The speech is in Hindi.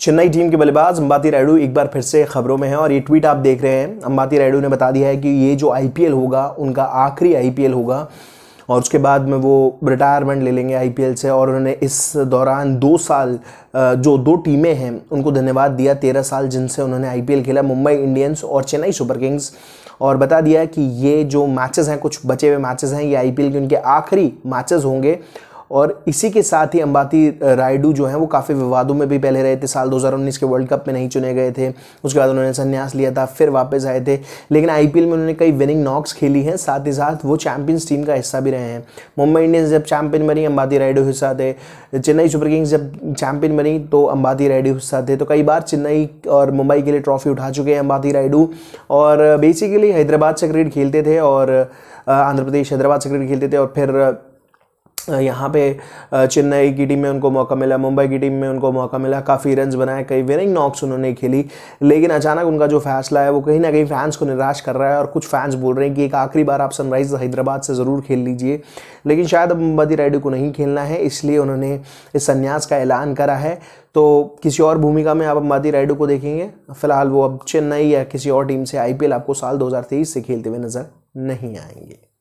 चेन्नई टीम के बल्लेबाज अंबाती रायडू एक बार फिर से खबरों में हैं और ये ट्वीट आप देख रहे हैं अंबाती रायडू ने बता दिया है कि ये जो आई होगा उनका आखिरी आई होगा और उसके बाद में वो रिटायरमेंट ले लेंगे आई से और उन्होंने इस दौरान दो साल जो दो टीमें हैं उनको धन्यवाद दिया तेरह साल जिनसे उन्होंने आई खेला मुंबई इंडियंस और चेन्नई सुपर किंग्स और बता दिया कि ये जो मैचेस हैं कुछ बचे हुए मैचेस हैं ये आईपीएल के उनके आखिरी मैचेस होंगे और इसी के साथ ही अंबाती रायडू जो हैं वो काफ़ी विवादों में भी पहले रहे थे साल 2019 के वर्ल्ड कप में नहीं चुने गए थे उसके बाद उन्होंने संन्यास लिया था फिर वापस आए थे लेकिन आई में उन्होंने कई विनिंग नॉक्स खेली हैं साथ ही साथ वो चैंपियंस टीम का हिस्सा भी रहे हैं मुंबई इंडियंस जब चैंपियन बनी अंबाती रायडू हिस्सा थे चेन्नई सुपर किंग्स जब चैंपियन बनी तो अंबाती रायडू हिस्सा थे तो कई बार चेन्नई और मुंबई के लिए ट्रॉफी उठा चुके हैं अंबाती रायडू और बेसिकली हैदराबाद से क्रिकेट खेलते थे और आंध्र प्रदेश हैदराबाद से क्रिकेट खेलते थे और फिर यहाँ पे चेन्नई की टीम में उनको मौका मिला मुंबई की टीम में उनको मौका मिला काफ़ी रन बनाए कई विनिंग नॉक्स उन्होंने खेली लेकिन अचानक उनका जो फैसला है वो कहीं ना कहीं फैंस को निराश कर रहा है और कुछ फैंस बोल रहे हैं कि एक आखिरी बार आप सनराइज़ हैदराबाद से ज़रूर खेल लीजिए लेकिन शायद अब मुंबई राइडू को नहीं खेलना है इसलिए उन्होंने इस संन्यास का ऐलान करा है तो किसी और भूमिका में आप अम्बादी रायडू को देखेंगे फ़िलहाल वो अब चेन्नई या किसी और टीम से आईपीएल आपको साल 2023 से खेलते हुए नज़र नहीं आएंगे